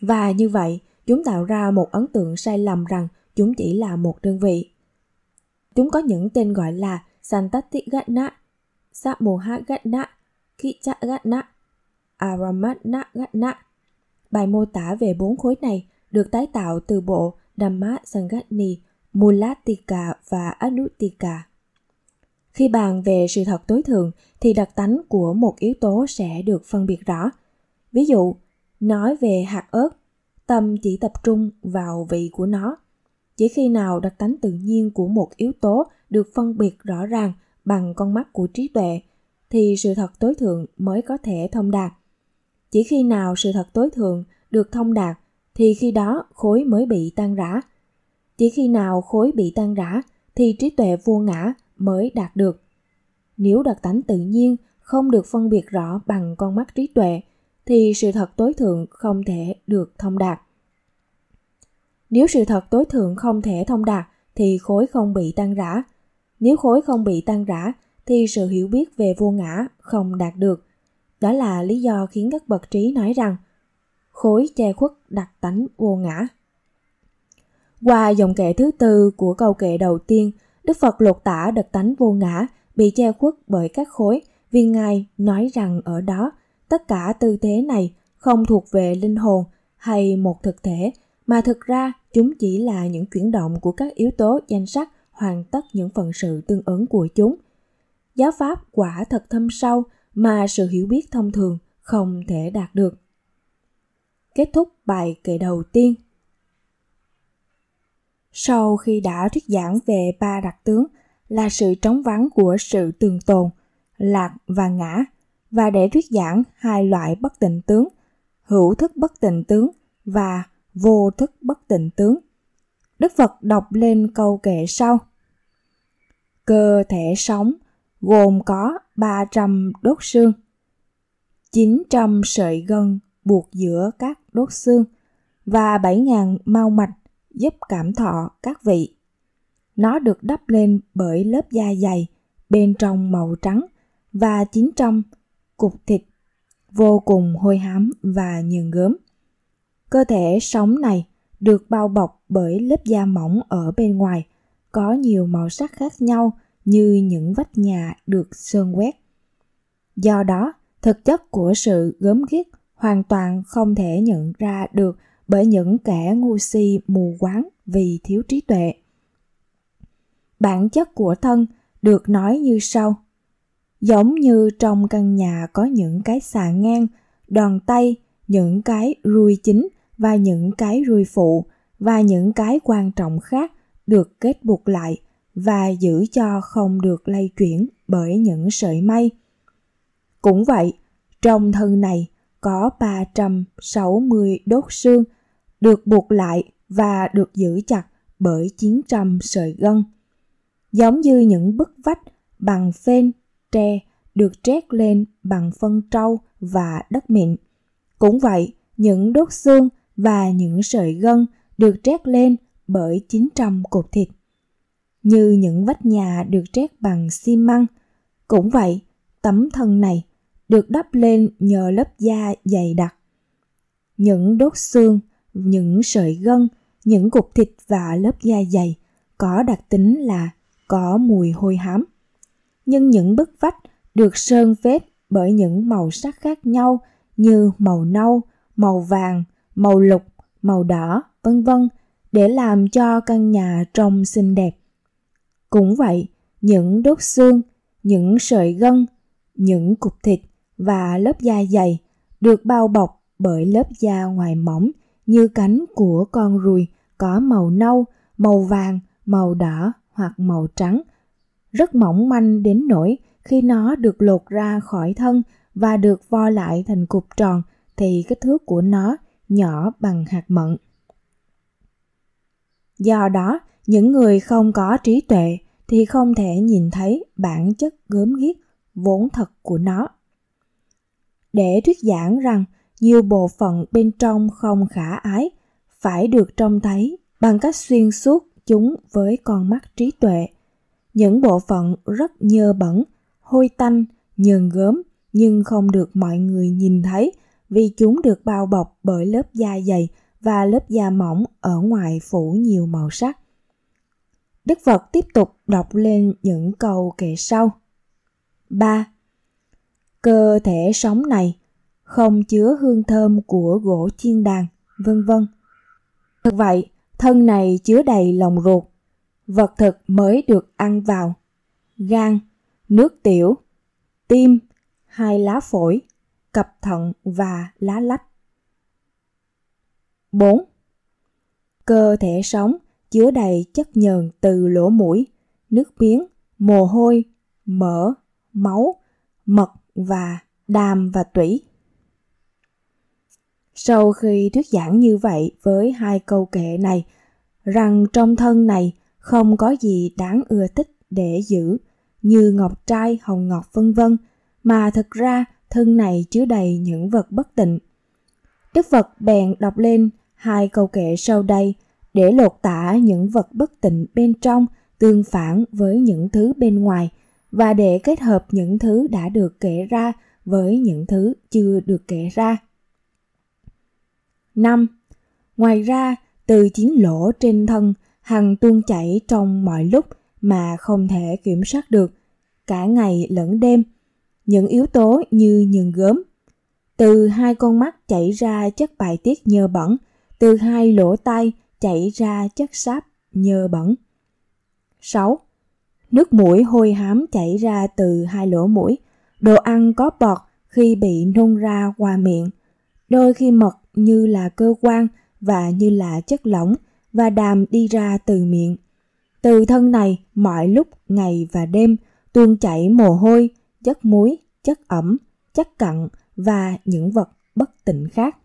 Và như vậy, chúng tạo ra một ấn tượng sai lầm rằng chúng chỉ là một đơn vị. Chúng có những tên gọi là Santatti Gatna, Samoha Gatna, Kicha Gatna, Aramatna Gatna. Bài mô tả về bốn khối này được tái tạo từ bộ Dhamma Sangatni, Mulatika và anuttika. Khi bàn về sự thật tối thượng thì đặc tánh của một yếu tố sẽ được phân biệt rõ. Ví dụ, nói về hạt ớt, tâm chỉ tập trung vào vị của nó chỉ khi nào đặc tánh tự nhiên của một yếu tố được phân biệt rõ ràng bằng con mắt của trí tuệ thì sự thật tối thượng mới có thể thông đạt chỉ khi nào sự thật tối thượng được thông đạt thì khi đó khối mới bị tan rã chỉ khi nào khối bị tan rã thì trí tuệ vô ngã mới đạt được nếu đặc tánh tự nhiên không được phân biệt rõ bằng con mắt trí tuệ thì sự thật tối thượng không thể được thông đạt nếu sự thật tối thượng không thể thông đạt thì khối không bị tan rã. Nếu khối không bị tan rã thì sự hiểu biết về vô ngã không đạt được. Đó là lý do khiến các bậc trí nói rằng khối che khuất đặc tánh vô ngã. Qua dòng kệ thứ tư của câu kệ đầu tiên, Đức Phật lột tả đặc tánh vô ngã bị che khuất bởi các khối vì Ngài nói rằng ở đó tất cả tư thế này không thuộc về linh hồn hay một thực thể mà thực ra Chúng chỉ là những chuyển động của các yếu tố danh sắc hoàn tất những phần sự tương ứng của chúng. Giáo pháp quả thật thâm sâu mà sự hiểu biết thông thường không thể đạt được. Kết thúc bài kệ đầu tiên. Sau khi đã thuyết giảng về ba đặc tướng là sự trống vắng của sự tường tồn, lạc và ngã, và để thuyết giảng hai loại bất tịnh tướng, hữu thức bất tịnh tướng và vô thức bất tịnh tướng. Đức Phật đọc lên câu kệ sau. Cơ thể sống gồm có 300 đốt xương, 900 sợi gân buộc giữa các đốt xương và 7.000 mau mạch giúp cảm thọ các vị. Nó được đắp lên bởi lớp da dày bên trong màu trắng và 900 cục thịt vô cùng hôi hám và nhờn gớm. Cơ thể sống này được bao bọc bởi lớp da mỏng ở bên ngoài, có nhiều màu sắc khác nhau như những vách nhà được sơn quét. Do đó, thực chất của sự gớm ghiếc hoàn toàn không thể nhận ra được bởi những kẻ ngu si mù quáng vì thiếu trí tuệ. Bản chất của thân được nói như sau. Giống như trong căn nhà có những cái xà ngang, đòn tay, những cái ruồi chính – và những cái rùi phụ và những cái quan trọng khác được kết buộc lại và giữ cho không được lay chuyển bởi những sợi mây. Cũng vậy, trong thân này có 360 đốt xương được buộc lại và được giữ chặt bởi 900 sợi gân. Giống như những bức vách bằng phên, tre được trét lên bằng phân trâu và đất mịn. Cũng vậy, những đốt xương – và những sợi gân được trét lên bởi chính trong cột thịt. Như những vách nhà được trét bằng xi măng, cũng vậy, tấm thân này được đắp lên nhờ lớp da dày đặc. Những đốt xương, những sợi gân, những cục thịt và lớp da dày có đặc tính là có mùi hôi hám. Nhưng những bức vách được sơn vết bởi những màu sắc khác nhau như màu nâu, màu vàng, màu lục, màu đỏ, vân vân để làm cho căn nhà trông xinh đẹp. Cũng vậy, những đốt xương, những sợi gân, những cục thịt và lớp da dày được bao bọc bởi lớp da ngoài mỏng như cánh của con ruồi có màu nâu, màu vàng, màu đỏ hoặc màu trắng. Rất mỏng manh đến nỗi khi nó được lột ra khỏi thân và được vo lại thành cục tròn thì kích thước của nó nhỏ bằng hạt mận. Do đó, những người không có trí tuệ thì không thể nhìn thấy bản chất gớm ghiếc vốn thật của nó. Để thuyết giảng rằng nhiều bộ phận bên trong không khả ái phải được trông thấy bằng cách xuyên suốt chúng với con mắt trí tuệ. Những bộ phận rất nhơ bẩn, hôi tanh, nhờn gớm nhưng không được mọi người nhìn thấy vì chúng được bao bọc bởi lớp da dày và lớp da mỏng ở ngoài phủ nhiều màu sắc. Đức Phật tiếp tục đọc lên những câu kệ sau. 3. Cơ thể sống này không chứa hương thơm của gỗ chiên đàn, vân vân. Thật vậy, thân này chứa đầy lòng ruột, vật thực mới được ăn vào, gan, nước tiểu, tim, hai lá phổi, cập thận và lá lách. 4. Cơ thể sống chứa đầy chất nhờn từ lỗ mũi, nước miếng, mồ hôi, mỡ, máu, mật và đàm và tủy. Sau khi thuyết giảng như vậy với hai câu kệ này, rằng trong thân này không có gì đáng ưa thích để giữ, như ngọc trai, hồng ngọc vân vân, mà thật ra thân này chứa đầy những vật bất tịnh. Đức Phật bèn đọc lên hai câu kệ sau đây để lột tả những vật bất tịnh bên trong tương phản với những thứ bên ngoài và để kết hợp những thứ đã được kể ra với những thứ chưa được kể ra. 5. Ngoài ra, từ chín lỗ trên thân hằng tuôn chảy trong mọi lúc mà không thể kiểm soát được, cả ngày lẫn đêm – những yếu tố như nhừng gớm. Từ hai con mắt chảy ra chất bài tiết nhơ bẩn, từ hai lỗ tai chảy ra chất sáp nhơ bẩn. 6. Nước mũi hôi hám chảy ra từ hai lỗ mũi. Đồ ăn có bọt khi bị nôn ra qua miệng. Đôi khi mật như là cơ quan và như là chất lỏng và đàm đi ra từ miệng. Từ thân này mọi lúc ngày và đêm tuôn chảy mồ hôi, chất muối, chất ẩm, chất cặn và những vật bất tịnh khác.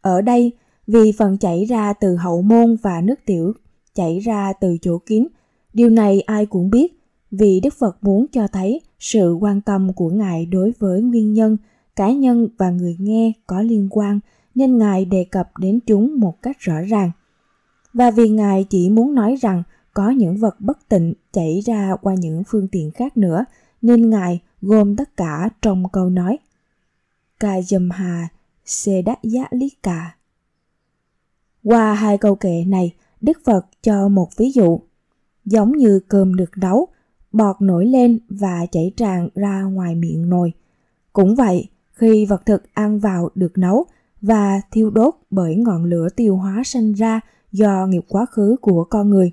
Ở đây, vì phần chảy ra từ hậu môn và nước tiểu chảy ra từ chỗ kín, điều này ai cũng biết, vì Đức Phật muốn cho thấy sự quan tâm của Ngài đối với nguyên nhân, cá nhân và người nghe có liên quan, nên Ngài đề cập đến chúng một cách rõ ràng. Và vì Ngài chỉ muốn nói rằng có những vật bất tịnh chảy ra qua những phương tiện khác nữa, nên Ngài gồm tất cả trong câu nói Ca dầm hà, xê đắc giá lý cà. Qua hai câu kệ này, Đức Phật cho một ví dụ. Giống như cơm được nấu, bọt nổi lên và chảy tràn ra ngoài miệng nồi. Cũng vậy, khi vật thực ăn vào được nấu và thiêu đốt bởi ngọn lửa tiêu hóa sinh ra do nghiệp quá khứ của con người,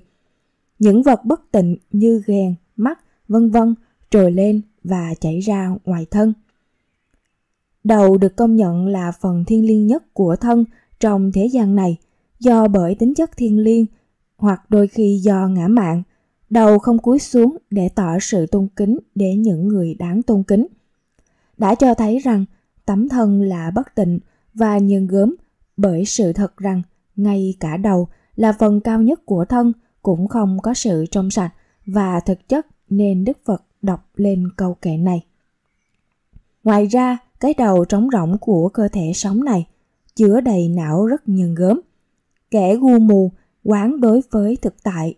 những vật bất tịnh như ghen mắt, vân vân trồi lên và chảy ra ngoài thân. Đầu được công nhận là phần thiên liêng nhất của thân trong thế gian này, do bởi tính chất thiên liêng hoặc đôi khi do ngã mạng, đầu không cúi xuống để tỏ sự tôn kính để những người đáng tôn kính. Đã cho thấy rằng tấm thân là bất tịnh và nhân gớm bởi sự thật rằng ngay cả đầu là phần cao nhất của thân – cũng không có sự trong sạch và thực chất nên Đức Phật đọc lên câu kệ này. Ngoài ra, cái đầu trống rỗng của cơ thể sống này chứa đầy não rất nhân gớm. Kẻ gu mù quán đối với thực tại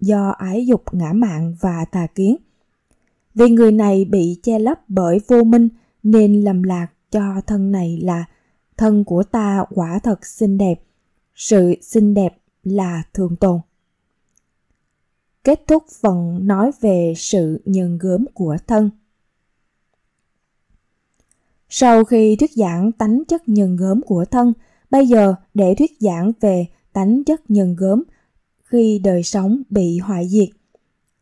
do ái dục ngã mạng và tà kiến. Vì người này bị che lấp bởi vô minh nên lầm lạc cho thân này là thân của ta quả thật xinh đẹp, sự xinh đẹp là thường tồn kết thúc phần nói về sự nhân gớm của thân. Sau khi thuyết giảng tánh chất nhân gớm của thân, bây giờ để thuyết giảng về tánh chất nhân gớm khi đời sống bị hoại diệt.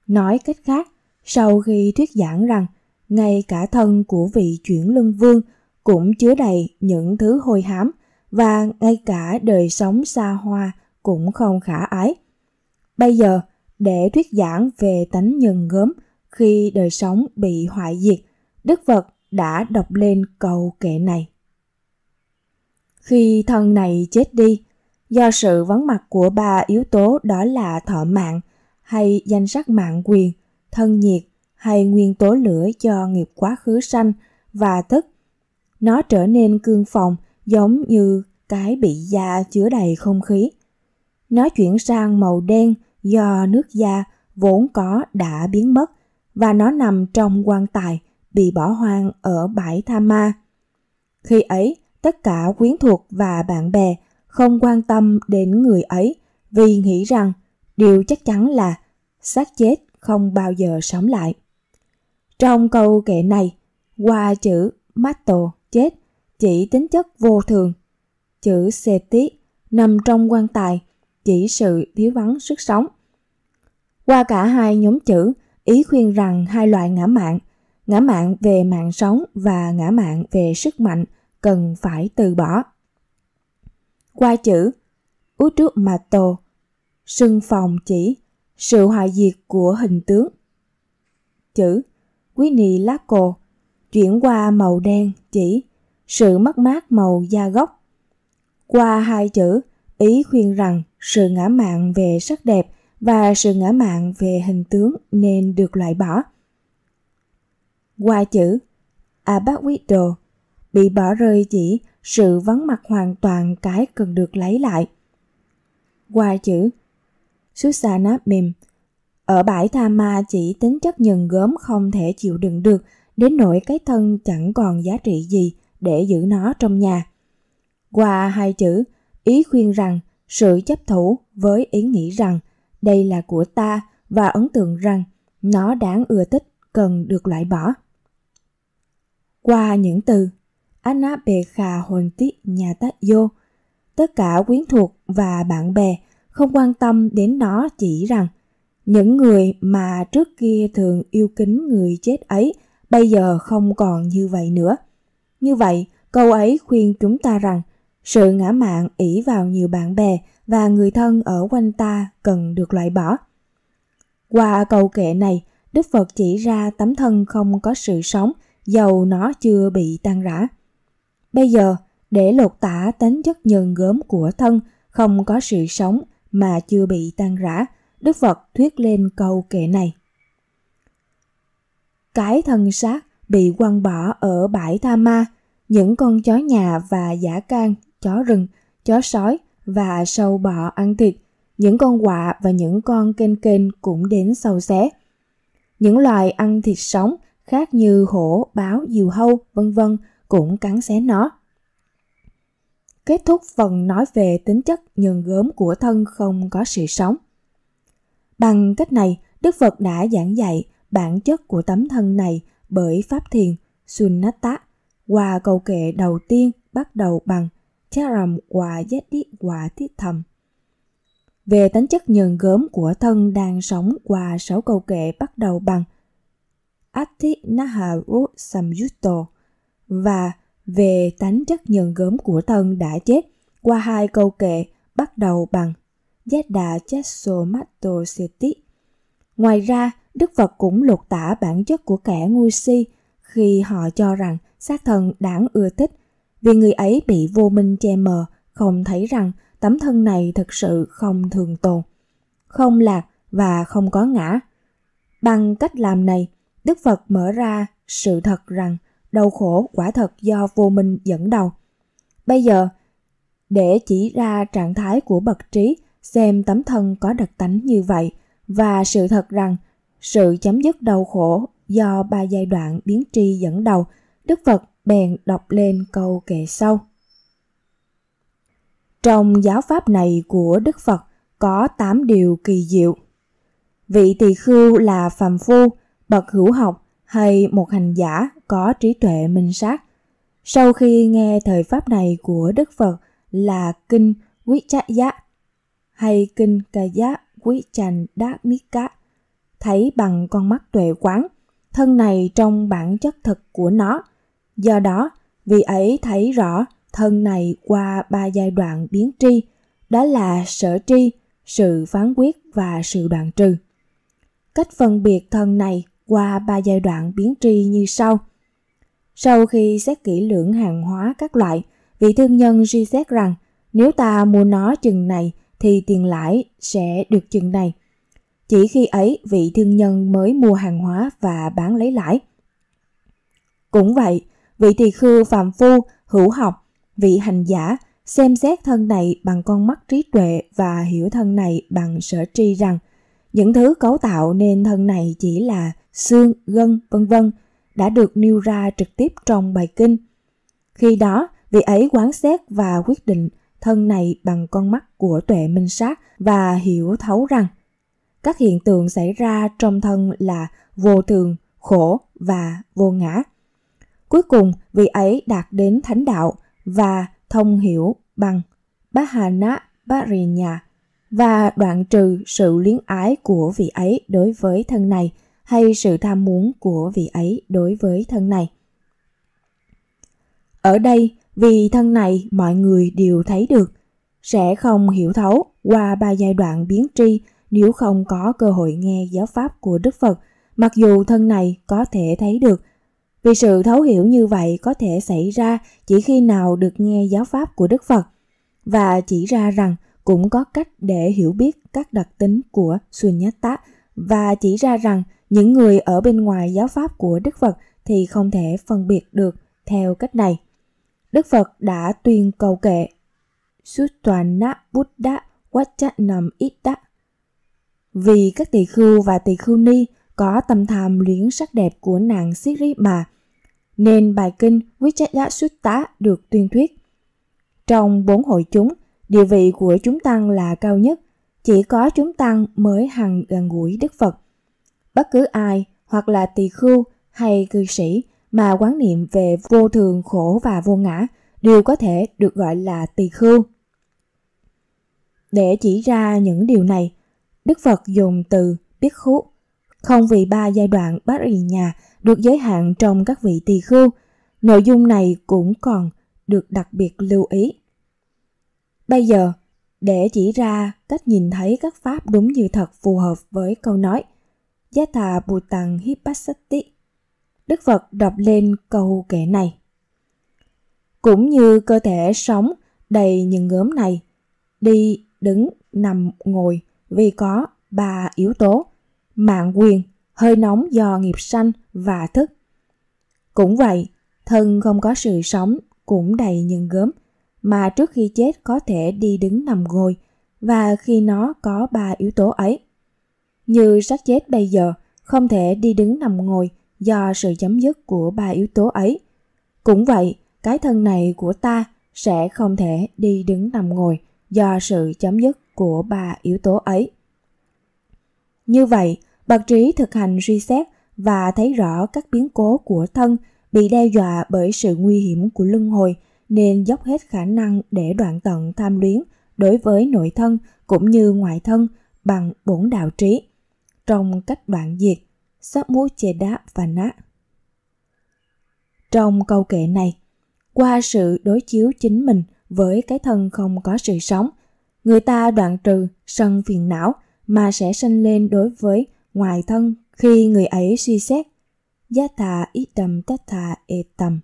Nói cách khác, sau khi thuyết giảng rằng ngay cả thân của vị chuyển luân vương cũng chứa đầy những thứ hôi hám và ngay cả đời sống xa hoa cũng không khả ái. Bây giờ, để thuyết giảng về tánh nhân gớm khi đời sống bị hoại diệt, Đức Phật đã đọc lên câu kệ này. Khi thân này chết đi, do sự vắng mặt của ba yếu tố đó là thọ mạng hay danh sắc mạng quyền, thân nhiệt hay nguyên tố lửa cho nghiệp quá khứ sanh và thức, nó trở nên cương phòng giống như cái bị da chứa đầy không khí. Nó chuyển sang màu đen do nước da vốn có đã biến mất và nó nằm trong quan tài bị bỏ hoang ở bãi Tha Ma. Khi ấy, tất cả quyến thuộc và bạn bè không quan tâm đến người ấy vì nghĩ rằng điều chắc chắn là xác chết không bao giờ sống lại. Trong câu kệ này, qua chữ matto chết chỉ tính chất vô thường. Chữ seti nằm trong quan tài chỉ sự thiếu vắng sức sống. Qua cả hai nhóm chữ, ý khuyên rằng hai loại ngã mạng, ngã mạng về mạng sống và ngã mạng về sức mạnh cần phải từ bỏ. Qua chữ Utumato, sưng phòng chỉ sự hoại diệt của hình tướng. Chữ Quý nì lá cồ chuyển qua màu đen chỉ sự mất mát màu da gốc. Qua hai chữ ý khuyên rằng sự ngã mạn về sắc đẹp và sự ngã mạn về hình tướng nên được loại bỏ. Qua chữ Abacuido bị bỏ rơi chỉ sự vắng mặt hoàn toàn cái cần được lấy lại. Qua chữ Susana mềm ở bãi tha ma chỉ tính chất nhần gớm không thể chịu đựng được đến nỗi cái thân chẳng còn giá trị gì để giữ nó trong nhà. Qua hai chữ ý khuyên rằng sự chấp thủ với ý nghĩ rằng đây là của ta và ấn tượng rằng nó đáng ưa thích cần được loại bỏ. Qua những từ khà hồn nhà Honti vô tất cả quyến thuộc và bạn bè không quan tâm đến nó chỉ rằng những người mà trước kia thường yêu kính người chết ấy bây giờ không còn như vậy nữa. Như vậy, câu ấy khuyên chúng ta rằng sự ngã mạn ỷ vào nhiều bạn bè và người thân ở quanh ta cần được loại bỏ. Qua câu kệ này, Đức Phật chỉ ra tấm thân không có sự sống, dầu nó chưa bị tan rã. Bây giờ, để lột tả tính chất nhân gớm của thân không có sự sống mà chưa bị tan rã, Đức Phật thuyết lên câu kệ này. Cái thân xác bị quăng bỏ ở bãi Tha Ma, những con chó nhà và giả can chó rừng, chó sói và sâu bọ ăn thịt. Những con quạ và những con kênh kênh cũng đến sâu xé. Những loài ăn thịt sống khác như hổ, báo, diều hâu, vân vân cũng cắn xé nó. Kết thúc phần nói về tính chất nhờn gớm của thân không có sự sống. Bằng cách này, Đức Phật đã giảng dạy bản chất của tấm thân này bởi Pháp Thiền, Sunnata, qua câu kệ đầu tiên bắt đầu bằng Theram và Yeti và Thầm. Về tính chất nhờn gớm của thân đang sống qua sáu câu kệ bắt đầu bằng Ati Naharu Samyutto và về tính chất nhờn gớm của thân đã chết qua hai câu kệ bắt đầu bằng Yada Chesso Matto Seti. Ngoài ra, Đức Phật cũng lột tả bản chất của kẻ ngu si khi họ cho rằng xác thân đáng ưa thích vì người ấy bị vô minh che mờ, không thấy rằng tấm thân này thực sự không thường tồn, không lạc và không có ngã. Bằng cách làm này, Đức Phật mở ra sự thật rằng đau khổ quả thật do vô minh dẫn đầu. Bây giờ, để chỉ ra trạng thái của bậc trí xem tấm thân có đặc tánh như vậy và sự thật rằng sự chấm dứt đau khổ do ba giai đoạn biến tri dẫn đầu, Đức Phật bèn đọc lên câu kệ sau. Trong giáo pháp này của Đức Phật có 8 điều kỳ diệu. Vị tỳ khưu là phàm phu, bậc hữu học hay một hành giả có trí tuệ minh sát. Sau khi nghe thời pháp này của Đức Phật là kinh Quý Chá Giá hay kinh Ca Giá Quý Chành Đá Mít Cá, thấy bằng con mắt tuệ quán, thân này trong bản chất thực của nó – Do đó, vì ấy thấy rõ thân này qua ba giai đoạn biến tri, đó là sở tri, sự phán quyết và sự đoạn trừ. Cách phân biệt thân này qua ba giai đoạn biến tri như sau. Sau khi xét kỹ lưỡng hàng hóa các loại, vị thương nhân suy xét rằng nếu ta mua nó chừng này thì tiền lãi sẽ được chừng này. Chỉ khi ấy vị thương nhân mới mua hàng hóa và bán lấy lãi. Cũng vậy, vị tỳ khư phàm phu, hữu học, vị hành giả, xem xét thân này bằng con mắt trí tuệ và hiểu thân này bằng sở tri rằng những thứ cấu tạo nên thân này chỉ là xương, gân, vân vân đã được nêu ra trực tiếp trong bài kinh. Khi đó, vị ấy quán xét và quyết định thân này bằng con mắt của tuệ minh sát và hiểu thấu rằng các hiện tượng xảy ra trong thân là vô thường, khổ và vô ngã. Cuối cùng, vị ấy đạt đến thánh đạo và thông hiểu bằng Bahana Barinya và đoạn trừ sự luyến ái của vị ấy đối với thân này hay sự tham muốn của vị ấy đối với thân này. Ở đây, vì thân này mọi người đều thấy được, sẽ không hiểu thấu qua ba giai đoạn biến tri nếu không có cơ hội nghe giáo pháp của Đức Phật, mặc dù thân này có thể thấy được – vì sự thấu hiểu như vậy có thể xảy ra chỉ khi nào được nghe giáo pháp của Đức Phật và chỉ ra rằng cũng có cách để hiểu biết các đặc tính của Sunyata và chỉ ra rằng những người ở bên ngoài giáo pháp của Đức Phật thì không thể phân biệt được theo cách này. Đức Phật đã tuyên cầu kệ Sutwana Buddha Vachanam itta Vì các tỳ khưu và tỳ khưu ni có tâm tham luyến sắc đẹp của nàng Siri mà nên bài kinh Vichaya Sutta được tuyên thuyết. Trong bốn hội chúng, địa vị của chúng tăng là cao nhất, chỉ có chúng tăng mới hằng gần gũi Đức Phật. Bất cứ ai, hoặc là tỳ khưu hay cư sĩ mà quán niệm về vô thường, khổ và vô ngã đều có thể được gọi là tỳ khưu. Để chỉ ra những điều này, Đức Phật dùng từ biết khú, không vì ba giai đoạn bát rì nhà được giới hạn trong các vị tỳ khưu. Nội dung này cũng còn được đặc biệt lưu ý. Bây giờ, để chỉ ra cách nhìn thấy các pháp đúng như thật phù hợp với câu nói Giá Thà bù tăng hippasati. Đức Phật đọc lên câu kệ này. Cũng như cơ thể sống đầy những gớm này, đi, đứng, nằm, ngồi vì có ba yếu tố, mạng quyền, hơi nóng do nghiệp sanh và thức. Cũng vậy, thân không có sự sống cũng đầy những gớm, mà trước khi chết có thể đi đứng nằm ngồi và khi nó có ba yếu tố ấy. Như xác chết bây giờ không thể đi đứng nằm ngồi do sự chấm dứt của ba yếu tố ấy. Cũng vậy, cái thân này của ta sẽ không thể đi đứng nằm ngồi do sự chấm dứt của ba yếu tố ấy. Như vậy, Bậc trí thực hành reset và thấy rõ các biến cố của thân bị đe dọa bởi sự nguy hiểm của luân hồi nên dốc hết khả năng để đoạn tận tham luyến đối với nội thân cũng như ngoại thân bằng bổn đạo trí. Trong cách đoạn diệt, sắp mũ chê đá và nát. Trong câu kệ này, qua sự đối chiếu chính mình với cái thân không có sự sống, người ta đoạn trừ sân phiền não mà sẽ sanh lên đối với ngoại thân khi người ấy suy xét giá thà ít tầm tách thà ê tầm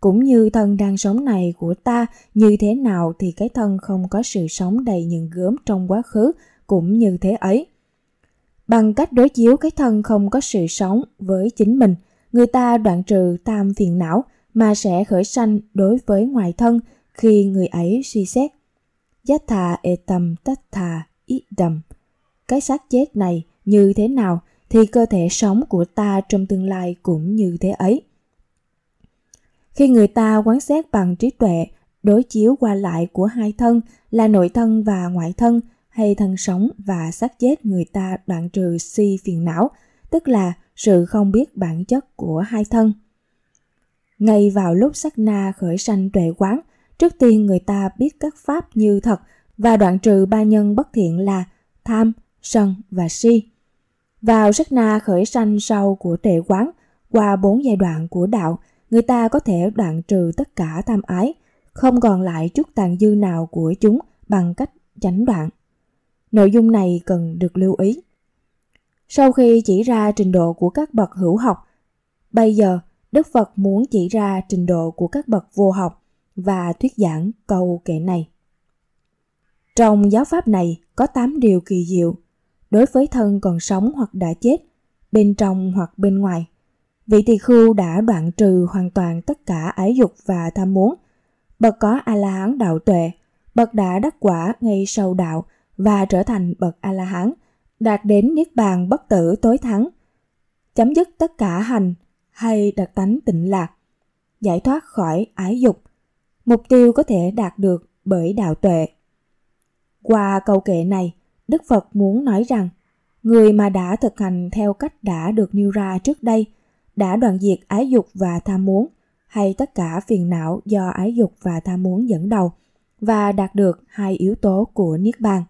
cũng như thân đang sống này của ta như thế nào thì cái thân không có sự sống đầy những gớm trong quá khứ cũng như thế ấy bằng cách đối chiếu cái thân không có sự sống với chính mình người ta đoạn trừ tam phiền não mà sẽ khởi sanh đối với ngoại thân khi người ấy suy xét giá thà ê tầm tách thà ít đầm cái xác chết này như thế nào thì cơ thể sống của ta trong tương lai cũng như thế ấy khi người ta quán xét bằng trí tuệ đối chiếu qua lại của hai thân là nội thân và ngoại thân hay thân sống và xác chết người ta đoạn trừ si phiền não tức là sự không biết bản chất của hai thân ngay vào lúc sắc na khởi sanh tuệ quán trước tiên người ta biết các pháp như thật và đoạn trừ ba nhân bất thiện là tham sân và si vào sắc na khởi sanh sau của tệ quán, qua bốn giai đoạn của đạo, người ta có thể đoạn trừ tất cả tham ái, không còn lại chút tàn dư nào của chúng bằng cách chánh đoạn. Nội dung này cần được lưu ý. Sau khi chỉ ra trình độ của các bậc hữu học, bây giờ Đức Phật muốn chỉ ra trình độ của các bậc vô học và thuyết giảng câu kệ này. Trong giáo pháp này có 8 điều kỳ diệu đối với thân còn sống hoặc đã chết, bên trong hoặc bên ngoài. Vị tỳ khưu đã đoạn trừ hoàn toàn tất cả ái dục và tham muốn. Bậc có A-la-hán đạo tuệ, bậc đã đắc quả ngay sau đạo và trở thành bậc A-la-hán, đạt đến niết bàn bất tử tối thắng. Chấm dứt tất cả hành hay đặc tánh tịnh lạc, giải thoát khỏi ái dục. Mục tiêu có thể đạt được bởi đạo tuệ. Qua câu kệ này, Đức Phật muốn nói rằng, người mà đã thực hành theo cách đã được nêu ra trước đây, đã đoạn diệt ái dục và tham muốn, hay tất cả phiền não do ái dục và tham muốn dẫn đầu, và đạt được hai yếu tố của Niết Bàn.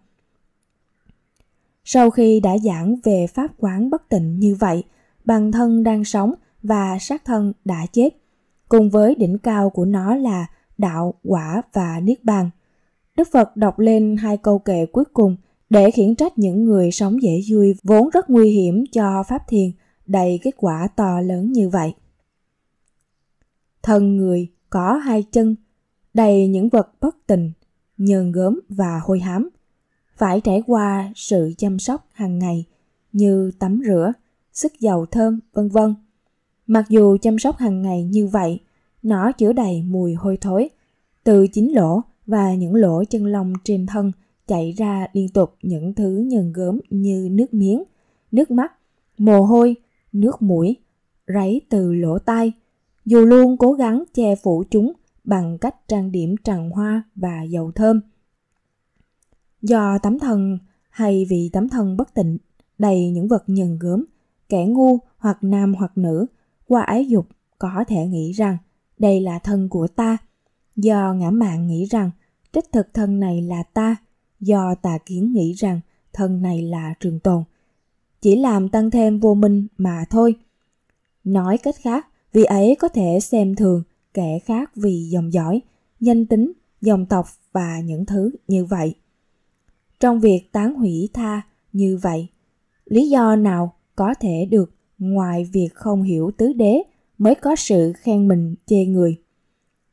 Sau khi đã giảng về pháp quán bất tịnh như vậy, bằng thân đang sống và sát thân đã chết, cùng với đỉnh cao của nó là đạo, quả và niết bàn. Đức Phật đọc lên hai câu kệ cuối cùng để khiển trách những người sống dễ vui vốn rất nguy hiểm cho Pháp Thiền đầy kết quả to lớn như vậy. Thân người có hai chân, đầy những vật bất tình, nhờn gớm và hôi hám, phải trải qua sự chăm sóc hàng ngày như tắm rửa, sức dầu thơm, vân vân. Mặc dù chăm sóc hàng ngày như vậy, nó chứa đầy mùi hôi thối từ chính lỗ và những lỗ chân lông trên thân – chảy ra liên tục những thứ nhờn gớm như nước miếng, nước mắt, mồ hôi, nước mũi, ráy từ lỗ tai, dù luôn cố gắng che phủ chúng bằng cách trang điểm tràn hoa và dầu thơm. Do tấm thần hay vì tấm thần bất tịnh đầy những vật nhờn gớm, kẻ ngu hoặc nam hoặc nữ qua ái dục có thể nghĩ rằng đây là thân của ta, do ngã mạn nghĩ rằng trích thực thân này là ta do tà kiến nghĩ rằng thân này là trường tồn. Chỉ làm tăng thêm vô minh mà thôi. Nói cách khác, vì ấy có thể xem thường kẻ khác vì dòng dõi, danh tính, dòng tộc và những thứ như vậy. Trong việc tán hủy tha như vậy, lý do nào có thể được ngoài việc không hiểu tứ đế mới có sự khen mình chê người.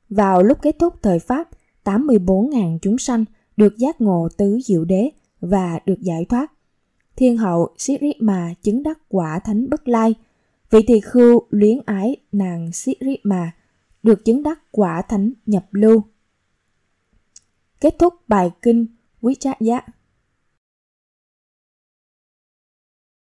Vào lúc kết thúc thời Pháp, 84.000 chúng sanh – được giác ngộ tứ diệu đế và được giải thoát. Thiên hậu Sirima chứng đắc quả thánh bất lai. Vị tỳ khưu luyến ái nàng Sirima được chứng đắc quả thánh nhập lưu. Kết thúc bài kinh Quý Trác Giác